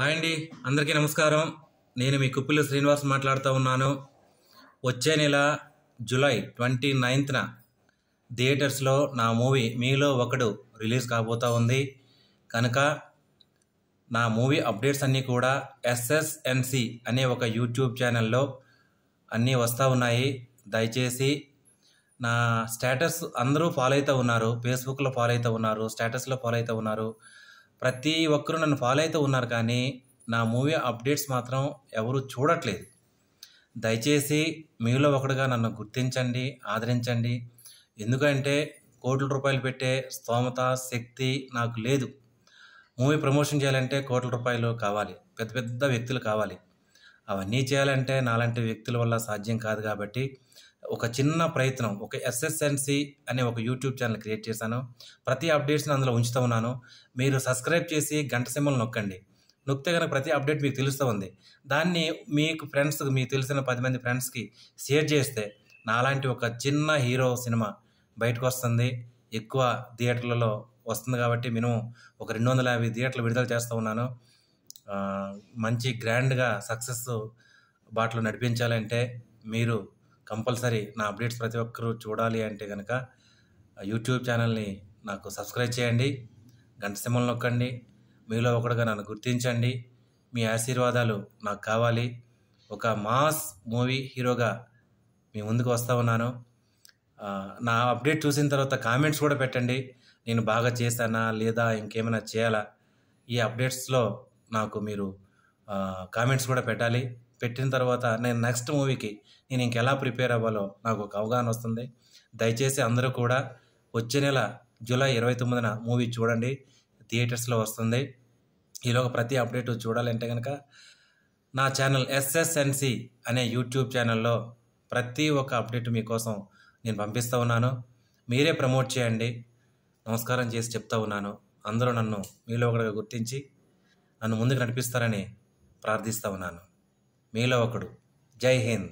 hi అండి అందరికీ నమస్కారం నేను మీ కుప్పిల్లు శ్రీనివాస్ మాట్లాడుతూ ఉన్నాను వచ్చే నెల జూలై ట్వంటీ నైన్త్న థియేటర్స్లో నా మూవీ మీలో ఒకడు రిలీజ్ కాబోతూ ఉంది కనుక నా మూవీ అప్డేట్స్ అన్నీ కూడా ఎస్ఎస్ఎన్సి అనే ఒక యూట్యూబ్ ఛానల్లో అన్నీ వస్తూ ఉన్నాయి దయచేసి నా స్టేటస్ అందరూ ఫాలో అవుతూ ఉన్నారు ఫేస్బుక్లో ఫాలో అవుతూ ఉన్నారు స్టేటస్లో ఫాలో అవుతూ ఉన్నారు ప్రతి ఒక్కరూ నన్ను ఫాలో అయితే ఉన్నారు కానీ నా మూవీ అప్డేట్స్ మాత్రం ఎవరు చూడట్లేదు దయచేసి మీలో ఒకటిగా నన్ను గుర్తించండి ఆదరించండి ఎందుకంటే కోట్ల రూపాయలు పెట్టే స్తోమత శక్తి నాకు లేదు మూవీ ప్రమోషన్ చేయాలంటే కోట్ల రూపాయలు కావాలి పెద్ద పెద్ద వ్యక్తులు కావాలి అవన్నీ చేయాలంటే నాలాంటి వ్యక్తుల వల్ల సాధ్యం కాదు కాబట్టి ఒక చిన్న ప్రయత్నం ఒక ఎస్ఎస్ఎన్సి అనే ఒక యూట్యూబ్ ఛానల్ క్రియేట్ చేశాను ప్రతి అప్డేట్స్ని అందులో ఉంచుతూ ఉన్నాను మీరు సబ్స్క్రైబ్ చేసి గంట సింబల్ నొక్కండి నొక్కితే కనుక ప్రతి అప్డేట్ మీకు తెలుస్తూ ఉంది దాన్ని మీకు ఫ్రెండ్స్ మీకు తెలిసిన పది మంది ఫ్రెండ్స్కి షేర్ చేస్తే నాలాంటి ఒక చిన్న హీరో సినిమా బయటకు వస్తుంది ఎక్కువ థియేటర్లలో వస్తుంది కాబట్టి మేము ఒక రెండు వందల యాభై థియేటర్లు విడుదల చేస్తూ ఉన్నాను మంచి గ్రాండ్గా సక్సెస్ బాటలు నడిపించాలంటే మీరు కంపల్సరీ నా అప్డేట్స్ ప్రతి ఒక్కరూ చూడాలి అంటే కనుక యూట్యూబ్ ఛానల్ని నాకు సబ్స్క్రైబ్ చేయండి గంట సింహం నొక్కండి మీలో ఒకటిగా నన్ను గుర్తించండి మీ ఆశీర్వాదాలు నాకు కావాలి ఒక మాస్ మూవీ హీరోగా మీ ముందుకు వస్తూ ఉన్నాను నా అప్డేట్ చూసిన తర్వాత కామెంట్స్ కూడా పెట్టండి నేను బాగా చేశానా లేదా ఇంకేమైనా చేయాలా ఈ అప్డేట్స్లో నాకు మీరు కామెంట్స్ కూడా పెట్టాలి పెట్టిన తర్వాత నేను నెక్స్ట్ మూవీకి నేను ఇంకెలా ప్రిపేర్ అవ్వాలో నాకు ఒక అవగాహన వస్తుంది దయచేసి అందరూ కూడా వచ్చే నెల జూలై ఇరవై తొమ్మిదిన మూవీ చూడండి థియేటర్స్లో వస్తుంది ఈలో ప్రతి అప్డేట్ చూడాలంటే కనుక నా ఛానల్ ఎస్ఎస్ఎన్సి అనే యూట్యూబ్ ఛానల్లో ప్రతి ఒక్క అప్డేట్ మీకోసం నేను పంపిస్తూ ఉన్నాను మీరే ప్రమోట్ చేయండి నమస్కారం చేసి చెప్తా ఉన్నాను అందరూ నన్ను మీలో ఒకటిగా గుర్తించి నన్ను ముందుకు నడిపిస్తారని ప్రార్థిస్తూ ఉన్నాను మీలో ఒకడు జై హింద్